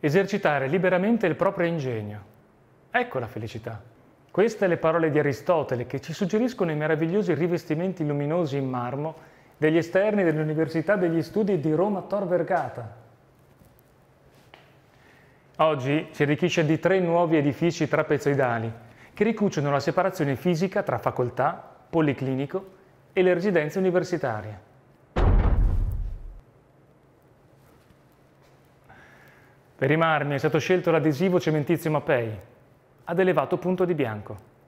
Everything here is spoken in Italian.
esercitare liberamente il proprio ingegno. Ecco la felicità. Queste le parole di Aristotele che ci suggeriscono i meravigliosi rivestimenti luminosi in marmo degli esterni dell'Università degli Studi di Roma Tor Vergata. Oggi si arricchisce di tre nuovi edifici trapezoidali che ricuciono la separazione fisica tra facoltà, policlinico e le residenze universitarie. Per i marmi è stato scelto l'adesivo cementizio Mapei, ad elevato punto di bianco.